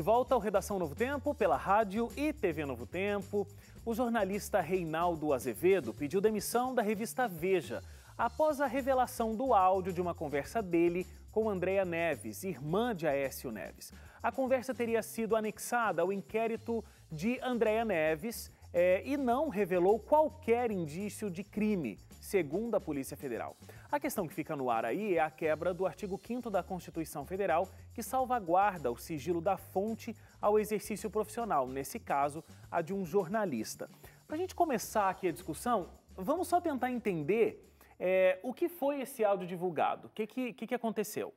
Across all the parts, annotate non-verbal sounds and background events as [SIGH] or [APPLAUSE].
De volta ao Redação Novo Tempo pela rádio e TV Novo Tempo. O jornalista Reinaldo Azevedo pediu demissão da revista Veja após a revelação do áudio de uma conversa dele com Andréa Neves, irmã de Aécio Neves. A conversa teria sido anexada ao inquérito de Andréa Neves é, e não revelou qualquer indício de crime segundo a Polícia Federal. A questão que fica no ar aí é a quebra do artigo 5 da Constituição Federal, que salvaguarda o sigilo da fonte ao exercício profissional, nesse caso, a de um jornalista. Para a gente começar aqui a discussão, vamos só tentar entender é, o que foi esse áudio divulgado, o que, que, que aconteceu.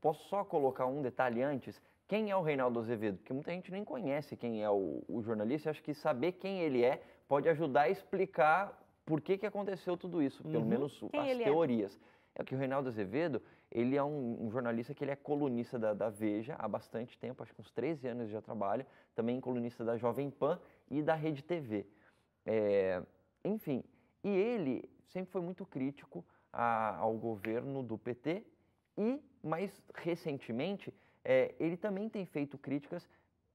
Posso só colocar um detalhe antes? quem é o Reinaldo Azevedo, porque muita gente nem conhece quem é o, o jornalista, acho que saber quem ele é pode ajudar a explicar por que, que aconteceu tudo isso, pelo uhum. menos Quem as é? teorias. É? é que o Reinaldo Azevedo, ele é um, um jornalista que ele é colunista da, da, Veja há bastante tempo, acho que uns 13 anos já trabalha, também colunista da Jovem Pan e da Rede TV. É, enfim, e ele sempre foi muito crítico a, ao governo do PT e, mais recentemente, é, ele também tem feito críticas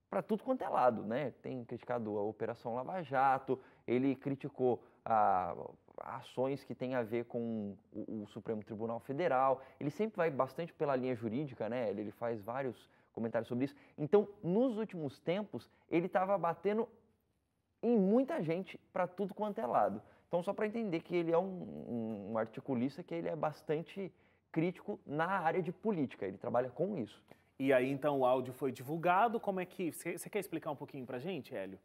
para tudo quanto é lado, né? Tem criticado a Operação Lava Jato, ele criticou a, ações que têm a ver com o, o, Supremo Tribunal Federal. Ele sempre vai bastante pela linha jurídica, né? Ele, ele faz vários comentários sobre isso. Então, nos últimos tempos, ele estava batendo em muita gente para tudo quanto é lado. Então, só para entender que ele é um, um articulista que ele é bastante crítico na área de política, ele trabalha com isso. E aí, então, o áudio foi divulgado. Como é que. Você quer explicar um pouquinho para gente, Hélio?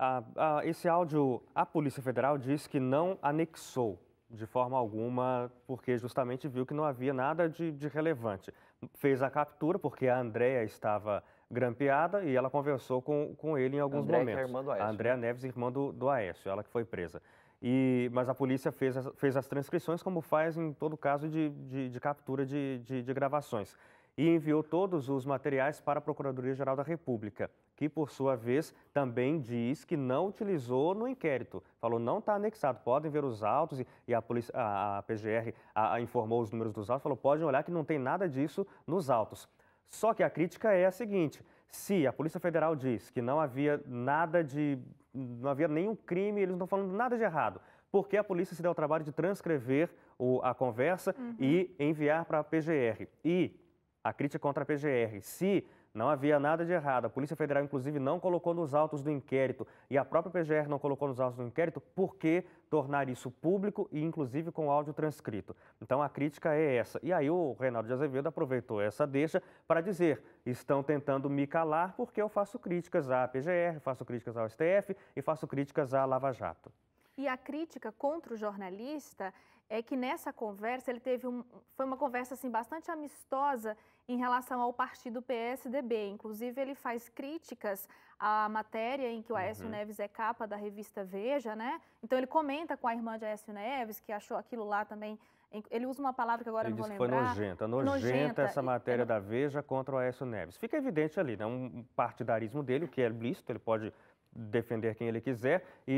Ah, ah, esse áudio, a Polícia Federal diz que não anexou de forma alguma, porque justamente viu que não havia nada de, de relevante. Fez a captura porque a Andrea estava grampeada e ela conversou com, com ele em alguns Andréia, momentos. Que é irmã do Aécio. A Andréia né? Neves, irmã do, do Aécio, ela que foi presa. E, mas a polícia fez as, fez as transcrições, como faz em todo caso de, de, de captura de, de, de gravações, e enviou todos os materiais para a Procuradoria-Geral da República que por sua vez também diz que não utilizou no inquérito. Falou, não está anexado, podem ver os autos e, e a, polícia, a, a PGR a, a informou os números dos autos, falou, podem olhar que não tem nada disso nos autos. Só que a crítica é a seguinte, se a Polícia Federal diz que não havia nada de. não havia nenhum crime, eles não estão falando nada de errado. Por que a polícia se deu o trabalho de transcrever o, a conversa uhum. e enviar para a PGR? E a crítica contra a PGR, se não havia nada de errado. A Polícia Federal, inclusive, não colocou nos autos do inquérito e a própria PGR não colocou nos autos do inquérito porque tornar isso público e, inclusive, com áudio transcrito. Então, a crítica é essa. E aí, o Reinaldo de Azevedo aproveitou essa deixa para dizer: estão tentando me calar porque eu faço críticas à PGR, faço críticas ao STF e faço críticas à Lava Jato. E a crítica contra o jornalista é que nessa conversa ele teve um, foi uma conversa assim bastante amistosa em relação ao partido PSDB. Inclusive ele faz críticas à matéria em que o Aécio uhum. Neves é capa da revista Veja, né? Então ele comenta com a irmã de Aécio Neves que achou aquilo lá também ele usa uma palavra que agora ele não vou lembrar. Foi nojenta, nojenta, nojenta essa matéria é da Veja contra o Aécio Neves. Fica evidente ali, né? Um partidarismo dele, que é lícito, ele pode defender quem ele quiser. E,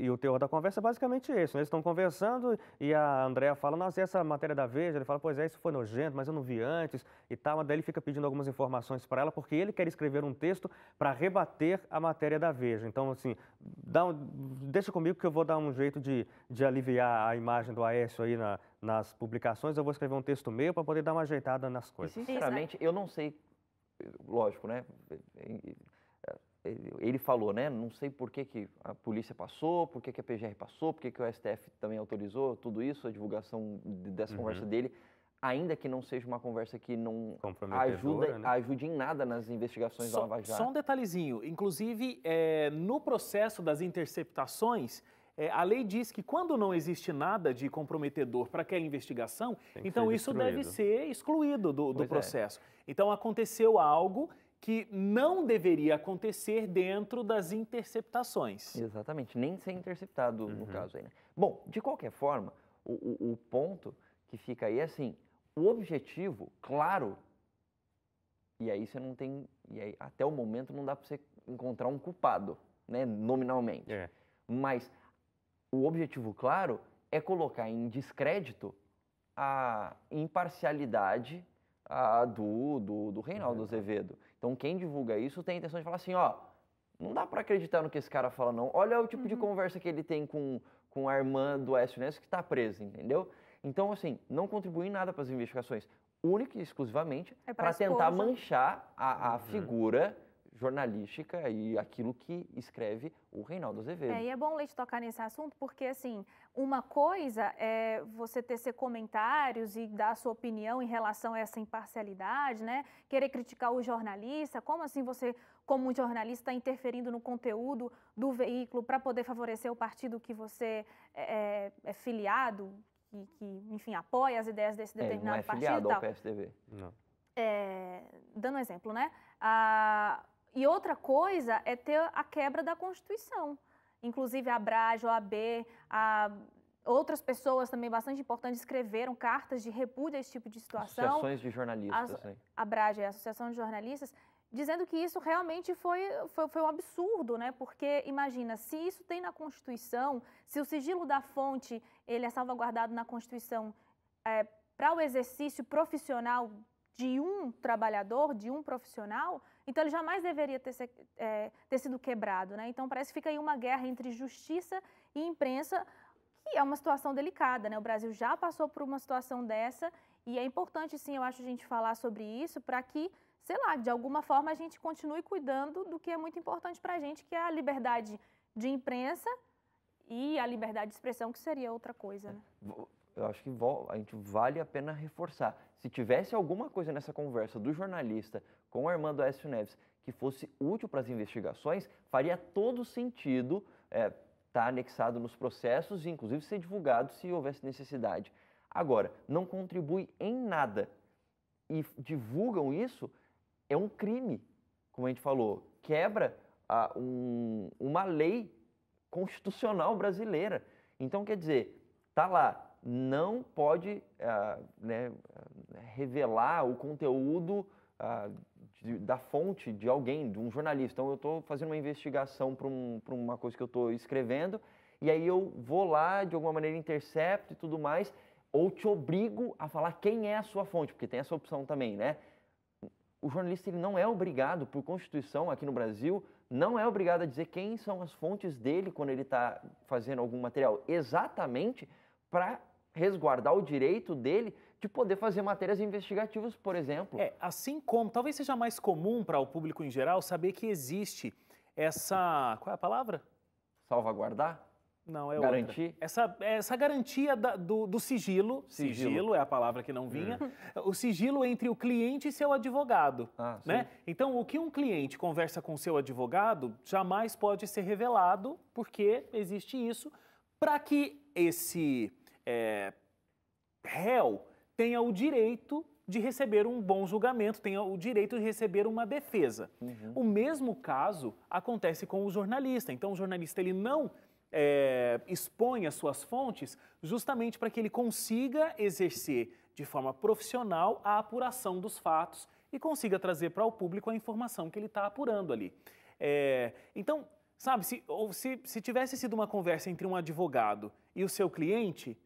e, e, o teor da conversa é basicamente isso. Né? Eles estão conversando e a Andrea fala, nossa, e essa matéria da Veja? Ele fala, pois é, isso foi nojento, mas eu não vi antes e tal. Mas daí ele fica pedindo algumas informações para ela, porque ele quer escrever um texto para rebater a matéria da Veja. Então, assim, dá um, deixa comigo que eu vou dar um jeito de, de aliviar a imagem do Aécio aí na, nas publicações. Eu vou escrever um texto meu para poder dar uma ajeitada nas coisas. E, sinceramente, eu não sei... Lógico, né? ele falou, né? Não sei por que, que a polícia passou, por que, que a PGR passou, por que, que o STF também autorizou tudo isso, a divulgação dessa uhum. conversa dele, ainda que não seja uma conversa que não ajuda, né? ajude em nada nas investigações só, da Lava Jato. Só um detalhezinho. Inclusive, é, no processo das interceptações, é, a lei diz que quando não existe nada de comprometedor para aquela investigação, então isso deve ser excluído do, do é. processo. É. Então aconteceu algo que não deveria acontecer dentro das interceptações. Exatamente, nem ser interceptado uhum. no caso aí. Né? Bom, de qualquer forma, o, o, o ponto que fica aí é assim, o objetivo, claro, e aí você não tem, e aí até o momento não dá para você encontrar um culpado, né, nominalmente. É. Mas o objetivo claro é colocar em descrédito a imparcialidade a, do, do, do Reinaldo Azevedo. Então, quem divulga isso tem a intenção de falar assim: ó, não dá para acreditar no que esse cara fala, não. Olha o tipo uhum. de conversa que ele tem com, com a irmã do Aécio que está presa, entendeu? Então, assim, não contribui em nada para as investigações, única e exclusivamente é para tentar manchar a, a uhum. figura jornalística e aquilo que escreve o Reinaldo Azevedo. É, e é bom, Leite, tocar nesse assunto, porque, assim, uma coisa é você tecer comentários e dar a sua opinião em relação a essa imparcialidade, né? Querer criticar o jornalista, como assim você, como um jornalista, está interferindo no conteúdo do veículo para poder favorecer o partido que você é, é, é filiado, que, enfim, apoia as ideias desse determinado é, não é partido. Não é filiado ao PSDB. Não. É, dando um exemplo, né? A, e outra coisa é ter a quebra da Constituição. Inclusive a Braj, a OAB, a outras pessoas também bastante importantes escreveram cartas de repúdio a esse tipo de situação. Associações de jornalistas. As, né? A Brage, é a Associação de Jornalistas, dizendo que isso realmente foi, foi, foi, um absurdo, né? Porque, imagina, se isso tem na Constituição, se o sigilo da fonte ele é salvaguardado na Constituição é, para o exercício profissional de um trabalhador, de um profissional, então ele jamais deveria ter, é, ter sido quebrado. Né? Então parece que fica aí uma guerra entre justiça e imprensa, que é uma situação delicada. Né? O Brasil já passou por uma situação dessa e é importante, sim, eu acho, a gente falar sobre isso para que, sei lá, de alguma forma a gente continue cuidando do que é muito importante para a gente, que é a liberdade de imprensa e a liberdade de expressão, que seria outra coisa. É, né? eu acho que a gente vale a pena reforçar. Se tivesse alguma coisa nessa conversa do jornalista com a irmã do Aécio Neves que fosse útil para as investigações, faria todo sentido estar é, tá anexado nos processos e, inclusive, ser divulgado se houvesse necessidade. Agora, não contribui em nada e divulgam isso, é um crime, como a gente falou. Quebra a, um, uma lei constitucional brasileira. Então, quer dizer, tá lá, não pode ah, né, revelar o conteúdo ah, da fonte de alguém, de um jornalista. Então, eu estou fazendo uma investigação para um, uma coisa que eu estou escrevendo, e aí eu vou lá, de alguma maneira, intercepto e tudo mais, ou te obrigo a falar quem é a sua fonte, porque tem essa opção também, né? O jornalista ele não é obrigado, por Constituição aqui no Brasil, não é obrigado a dizer quem são as fontes dele quando ele está fazendo algum material. Exatamente para resguardar o direito dele de poder fazer matérias investigativas, por exemplo. É, assim como talvez seja mais comum para o público em geral saber que existe essa, qual é a palavra? Salvaguardar? Não, é Garantir? Outra. Essa, essa garantia da, do, do sigilo, sigilo, sigilo, é a palavra que não hum. vinha, hum. o sigilo entre o cliente e seu advogado. Ah, né? Sim. Então, o que um cliente conversa com seu advogado jamais pode ser revelado, porque existe isso, para que esse é, réu tenha o direito de receber um bom julgamento, tenha o direito de receber uma defesa. Uhum. O mesmo caso acontece com o jornalista. Então, o jornalista ele não é, expõe as suas fontes justamente para que ele consiga exercer de forma profissional a apuração dos fatos e consiga trazer para o público a informação que ele está apurando ali. É, então, Sabe, se, ou se, se tivesse sido uma conversa entre um advogado e o seu cliente,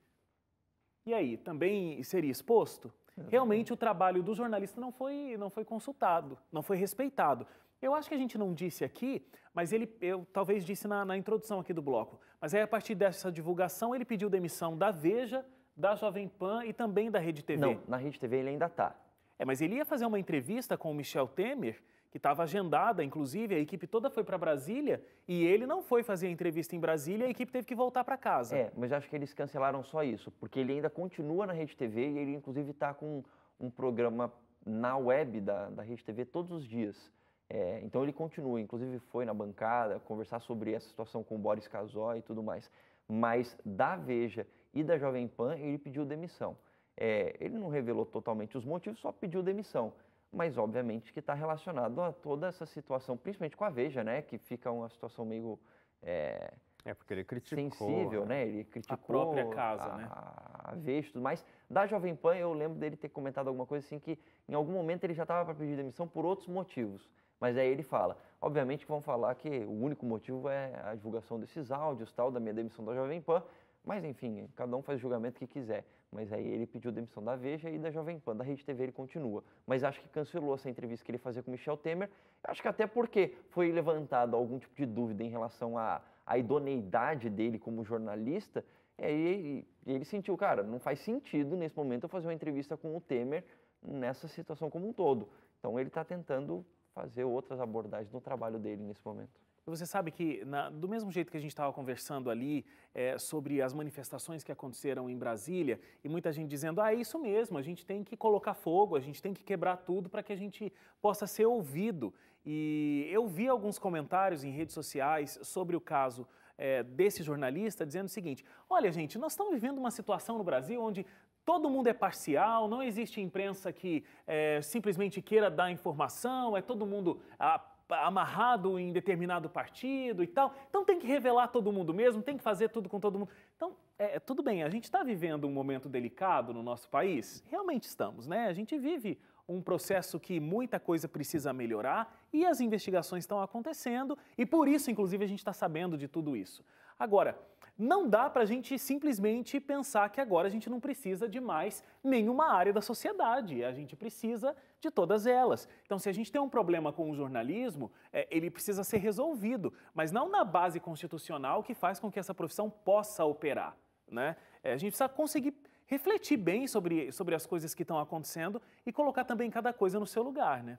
e aí, também seria exposto? Realmente o trabalho do jornalista não foi, não foi consultado, não foi respeitado. Eu acho que a gente não disse aqui, mas ele, eu talvez disse na, na introdução aqui do bloco, mas aí a partir dessa divulgação ele pediu demissão da Veja, da Jovem Pan e também da Rede TV. Não, na Rede TV ele ainda está. É, mas ele ia fazer uma entrevista com o Michel Temer que estava agendada, inclusive, a equipe toda foi para Brasília e ele não foi fazer a entrevista em Brasília, a equipe teve que voltar para casa. É, mas acho que eles cancelaram só isso, porque ele ainda continua na Rede TV e ele, inclusive, está com um programa na web da, da Rede TV todos os dias. É, então ele continua, inclusive foi na bancada conversar sobre essa situação com o Boris Casó e tudo mais. Mas da Veja e da Jovem Pan ele pediu demissão. É, ele não revelou totalmente os motivos, só pediu demissão mas obviamente que está relacionado a toda essa situação, principalmente com a Veja, né? Que fica uma situação meio. É, é porque ele criticou. Sensível, é. né? Ele criticou. A própria casa, a, né? A Veja e tudo mais. Da Jovem Pan, eu lembro dele ter comentado alguma coisa assim que em algum momento ele já estava para pedir demissão por outros motivos. Mas aí ele fala, obviamente que vão falar que o único motivo é a divulgação desses áudios, tal, da minha demissão da Jovem Pan, mas enfim, cada um faz o julgamento que quiser mas aí ele pediu demissão da Veja e da Jovem Pan, da Rede TV ele continua. Mas acho que cancelou essa entrevista que ele fazia com Michel Temer, acho que até porque foi levantado algum tipo de dúvida em relação à, à idoneidade dele como jornalista, e aí ele, ele sentiu, cara, não faz sentido nesse momento eu fazer uma entrevista com o Temer nessa situação como um todo. Então ele está tentando fazer outras abordagens no trabalho dele nesse momento. Você sabe que, na, do mesmo jeito que a gente estava conversando ali é, sobre as manifestações que aconteceram em Brasília, e muita gente dizendo, ah, é isso mesmo, a gente tem que colocar fogo, a gente tem que quebrar tudo para que a gente possa ser ouvido. E eu vi alguns comentários em redes sociais sobre o caso é, desse jornalista dizendo o seguinte: olha, gente, nós estamos vivendo uma situação no Brasil onde Todo mundo é parcial, não existe imprensa que é, simplesmente queira dar informação, é todo mundo a, amarrado em determinado partido e tal. Então tem que revelar todo mundo mesmo, tem que fazer tudo com todo mundo. Então, é, é tudo bem, a gente está vivendo um momento delicado no nosso país? Realmente estamos, né? A gente vive um processo que muita coisa precisa melhorar e as investigações estão acontecendo e por isso, inclusive, a gente está sabendo de tudo isso. Agora, não dá para a gente simplesmente pensar que agora a gente não precisa de mais nenhuma área da sociedade. A gente precisa de todas elas. Então, se a gente tem um problema com o jornalismo, é, ele precisa ser resolvido, mas não na base constitucional que faz com que essa profissão possa operar. Né? É, a gente precisa conseguir refletir bem sobre, sobre as coisas que estão acontecendo e colocar também cada coisa no seu lugar. Né?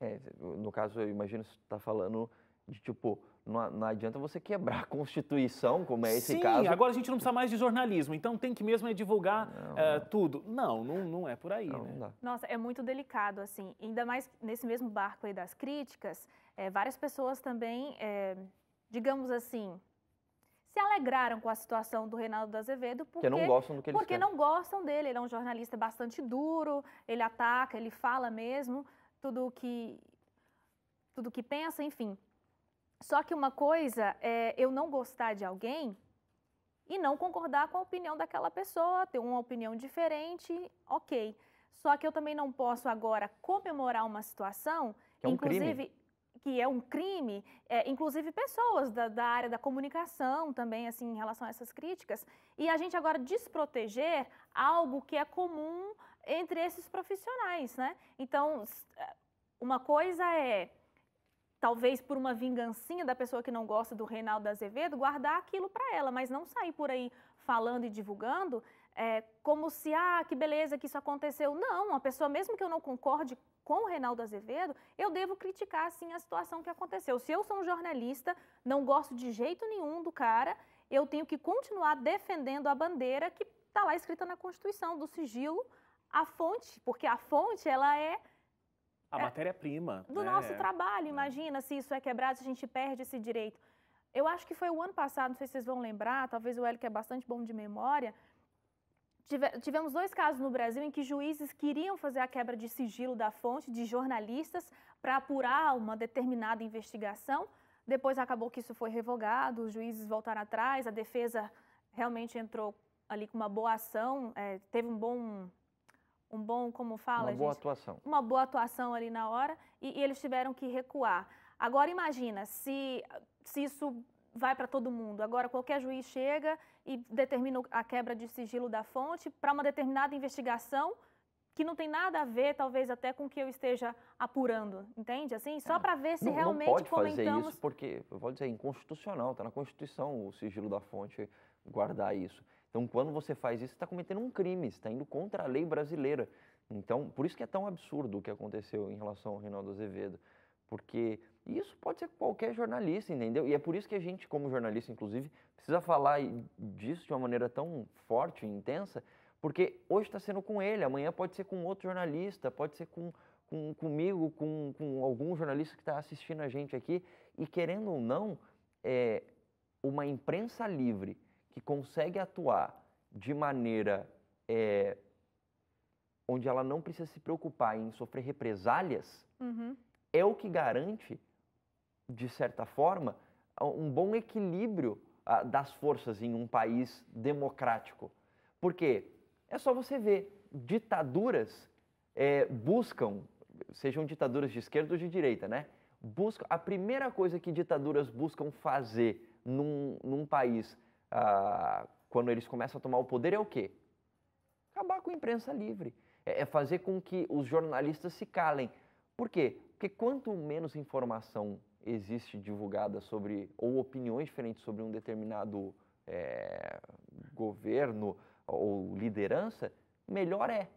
É, no caso, eu imagino que você está falando de tipo, não, não, adianta você quebrar [LAUGHS] a Constituição, como é esse Sim, caso. agora a gente não precisa mais de jornalismo, então tem que mesmo é divulgar não, eh, tudo. Não, não, não é por aí, não, né? Nossa, é muito delicado, assim, ainda mais nesse mesmo barco aí das críticas, é, várias pessoas também, é, digamos assim, se alegraram com a situação do Reinaldo Azevedo porque, porque não gostam do que ele Porque não gostam dele, ele é um jornalista bastante duro, ele ataca, ele fala mesmo tudo o que tudo que pensa, enfim. Só que uma coisa é eu não gostar de alguém e não concordar com a opinião daquela pessoa, ter uma opinião diferente, ok. Só que eu também não posso agora comemorar uma situação, que é um inclusive crime. que é um crime, é, inclusive pessoas da, da área da comunicação também, assim, em relação a essas críticas, e a gente agora desproteger algo que é comum entre esses profissionais, né? Então, é, uma coisa é talvez por uma vingancinha da pessoa que não gosta do Reinaldo Azevedo, guardar aquilo para ela, mas não sair por aí falando e divulgando é, como se, ah, que beleza que isso aconteceu. Não, a pessoa, mesmo que eu não concorde com o Reinaldo Azevedo, eu devo criticar, sim, a situação que aconteceu. Se eu sou um jornalista, não gosto de jeito nenhum do cara, eu tenho que continuar defendendo a bandeira que está lá escrita na Constituição, do sigilo, a fonte, porque a fonte, ela é a é, matéria-prima. Do né? nosso trabalho, é. imagina se isso é quebrado, se a gente perde esse direito. Eu acho que foi o ano passado, não sei se vocês vão lembrar, talvez o Hélio, que é bastante bom de memória, tivemos dois casos no Brasil em que juízes queriam fazer a quebra de sigilo da fonte de jornalistas para apurar uma determinada investigação. Depois acabou que isso foi revogado, os juízes voltaram atrás, a defesa realmente entrou ali com uma boa ação, é, teve um bom um bom, como fala, uma gente, boa atuação. Uma boa atuação ali na hora e, e eles tiveram que recuar. Agora imagina se se isso vai para todo mundo. Agora, qualquer juiz chega e determina a quebra de sigilo da fonte para uma determinada investigação que não tem nada a ver, talvez, até com o que eu esteja apurando, entende? Assim, só ah, para ver se não, realmente não pode comentamos... fazer isso porque, eu vou dizer, é inconstitucional, está na Constituição o sigilo da fonte guardar isso. Então, quando você faz isso, você está cometendo um crime, está indo contra a lei brasileira. Então, por isso que é tão absurdo o que aconteceu em relação ao Reinaldo Azevedo, porque isso pode ser qualquer jornalista, entendeu? E é por isso que a gente, como jornalista, inclusive, precisa falar disso de uma maneira tão forte e intensa, porque hoje está sendo com ele, amanhã pode ser com outro jornalista, pode ser com, com comigo, com, com algum jornalista que está assistindo a gente aqui. E querendo ou não, é, uma imprensa livre que consegue atuar de maneira é, onde ela não precisa se preocupar em sofrer represálias, uhum. é o que garante, de certa forma, um bom equilíbrio das forças em um país democrático. Porque é só você ver, ditaduras é, buscam, sejam ditaduras de esquerda ou de direita, né? Busca, a primeira coisa que ditaduras buscam fazer num, num país ah, quando eles começam a tomar o poder é o quê? Acabar com a imprensa livre. É, é, fazer com que os jornalistas se calem. Por quê? Porque quanto menos informação existe divulgada sobre, ou opiniões diferentes sobre um determinado é, governo ou liderança, melhor é.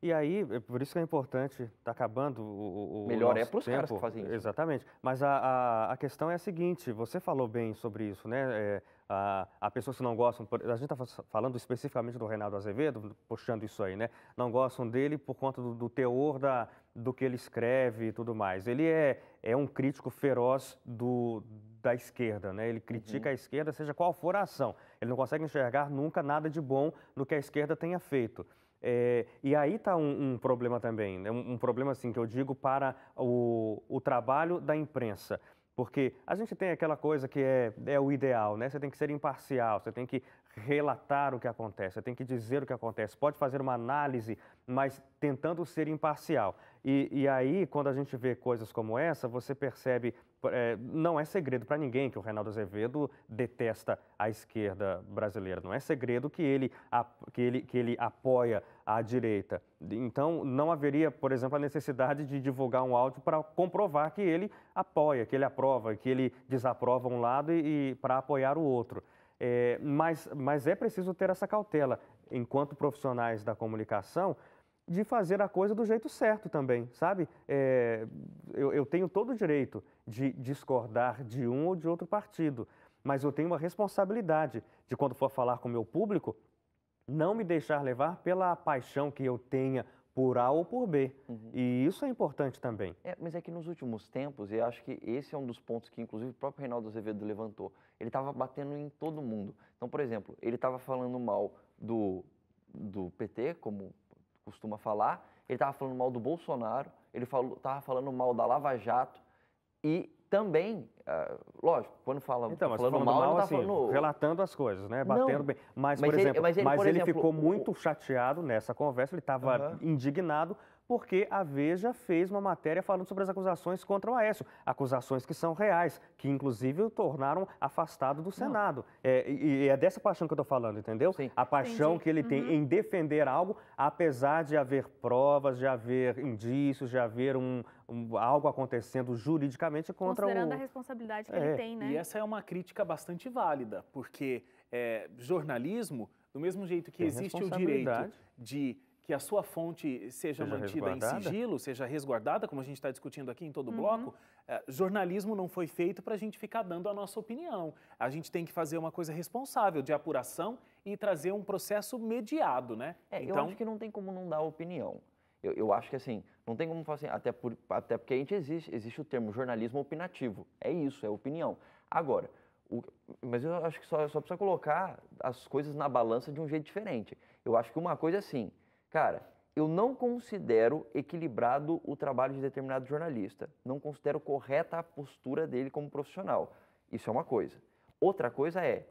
E aí, é por isso que é importante, está acabando o, o Melhor é para os caras que fazem isso. Exatamente. Mas a, a, a, questão é a seguinte, você falou bem sobre isso, né? É, a, pessoas que não gostam, a gente está falando especificamente do Reinaldo Azevedo, puxando isso aí, né? Não gostam dele por conta do, do teor da, do que ele escreve e tudo mais. Ele é, é um crítico feroz do, da esquerda, né? Ele critica uhum. a esquerda, seja qual for a ação. Ele não consegue enxergar nunca nada de bom no que a esquerda tenha feito. É, e aí está um, um, problema também, né? um, um problema assim que eu digo para o, o trabalho da imprensa. Porque a gente tem aquela coisa que é, é o ideal, né? Você tem que ser imparcial, você tem que relatar o que acontece, tem que dizer o que acontece. Pode fazer uma análise, mas tentando ser imparcial. E, e aí, quando a gente vê coisas como essa, você percebe. É, não é segredo para ninguém que o Reinaldo Azevedo detesta a esquerda brasileira. Não é segredo que ele, que ele, que ele apoia a direita. Então, não haveria, por exemplo, a necessidade de divulgar um áudio para comprovar que ele apoia, que ele aprova, que ele desaprova um lado e, e para apoiar o outro. É, mas, mas é preciso ter essa cautela, enquanto profissionais da comunicação, de fazer a coisa do jeito certo também, sabe? É, eu, eu, tenho todo o direito de discordar de um ou de outro partido, mas eu tenho uma responsabilidade de, quando for falar com o meu público, não me deixar levar pela paixão que eu tenha por A ou por B. Uhum. E isso é importante também. É, mas é que nos últimos tempos, e acho que esse é um dos pontos que, inclusive, o próprio Reinaldo Azevedo levantou, ele estava batendo em todo mundo. Então, por exemplo, ele estava falando mal do, do PT, como costuma falar, ele estava falando mal do Bolsonaro, ele estava falando mal da Lava Jato, e também, uh, lógico, quando fala então, mas falando, falando mal, mal tá assim, falando... relatando as coisas, né? Batendo não, bem. Mas, mas, por ele, exemplo, mas ele, mas ele exemplo, ficou o... muito chateado nessa conversa, ele estava uhum. indignado porque a Veja fez uma matéria falando sobre as acusações contra o Aécio. Acusações que são reais, que inclusive o tornaram afastado do Senado. É, e, e, é dessa paixão que eu estou falando, entendeu? Sim. A paixão Entendi. que ele uhum. tem em defender algo, apesar de haver provas, de haver indícios, de haver um, um, algo acontecendo juridicamente contra Considerando o... Considerando a responsabilidade que é. ele tem, né? E essa é uma crítica bastante válida, porque é, jornalismo, do mesmo jeito que tem existe o direito de que a sua fonte seja, seja mantida em sigilo, seja resguardada, como a gente está discutindo aqui em todo o uhum. bloco, é, jornalismo não foi feito para a gente ficar dando a nossa opinião. A gente tem que fazer uma coisa responsável de apuração e trazer um processo mediado, né? É, então... eu acho que não tem como não dar opinião. Eu, eu acho que, assim, não tem como falar assim, até, por, até porque a gente existe, existe o termo jornalismo opinativo. É isso, é opinião. Agora, o, mas eu acho que só, só precisa colocar as coisas na balança de um jeito diferente. Eu acho que uma coisa é assim, cara, eu não considero equilibrado o trabalho de determinado jornalista. Não considero correta a postura dele como profissional. Isso é uma coisa. Outra coisa é,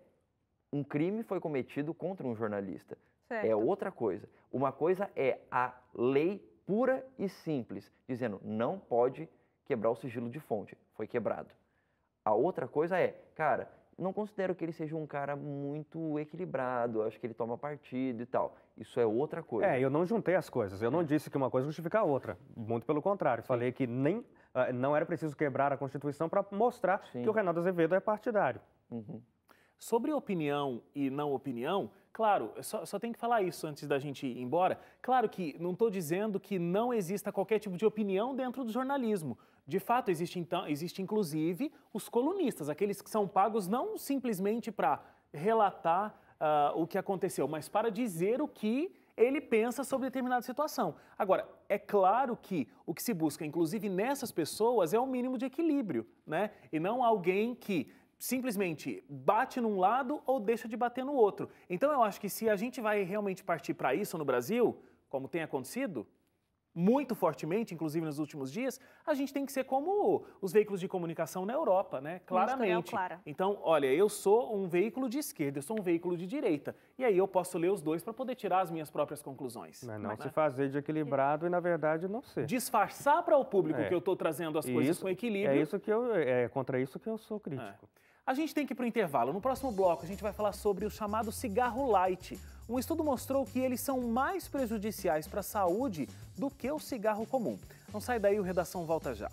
um crime foi cometido contra um jornalista. É certo. É outra coisa. Uma coisa é a lei pura e simples, dizendo não pode quebrar o sigilo de fonte. Foi quebrado. A outra coisa é, cara, não considero que ele seja um cara muito equilibrado, acho que ele toma partido e tal. Isso é outra coisa. É, eu não juntei as coisas. Eu não é. disse que uma coisa justifica a outra. Muito pelo contrário. Sim. Falei que nem eh, não era preciso quebrar a Constituição para mostrar Sim. que o Renato Azevedo é partidário. Uhum. Sobre opinião e não opinião, claro, só, só tem que falar isso antes da gente ir embora. Claro que não estou dizendo que não exista qualquer tipo de opinião dentro do jornalismo. De fato, existe, então, existe inclusive os colunistas, aqueles que são pagos não simplesmente para relatar uh, o que aconteceu, mas para dizer o que ele pensa sobre determinada situação. Agora, é claro que o que se busca, inclusive nessas pessoas, é o um mínimo de equilíbrio, né? E não alguém que simplesmente bate num lado ou deixa de bater no outro. Então eu acho que se a gente vai realmente partir para isso no Brasil, como tem acontecido, muito fortemente, inclusive nos últimos dias, a gente tem que ser como os veículos de comunicação na Europa, né? Claramente. Clara. Então, olha, eu sou um veículo de esquerda, eu sou um veículo de direita. E aí eu posso ler os dois para poder tirar as minhas próprias conclusões. Mas não né? se é. fazer de equilibrado e, na verdade, não ser. Disfarçar para o público é. que eu estou trazendo as e coisas isso, com equilíbrio. É isso que eu. É contra isso que eu sou crítico. É. A gente tem que ir para o intervalo. No próximo bloco, a gente vai falar sobre o chamado cigarro light. Um estudo mostrou que eles são mais prejudiciais para a saúde do que o cigarro comum. Não sai daí, o Redação volta já.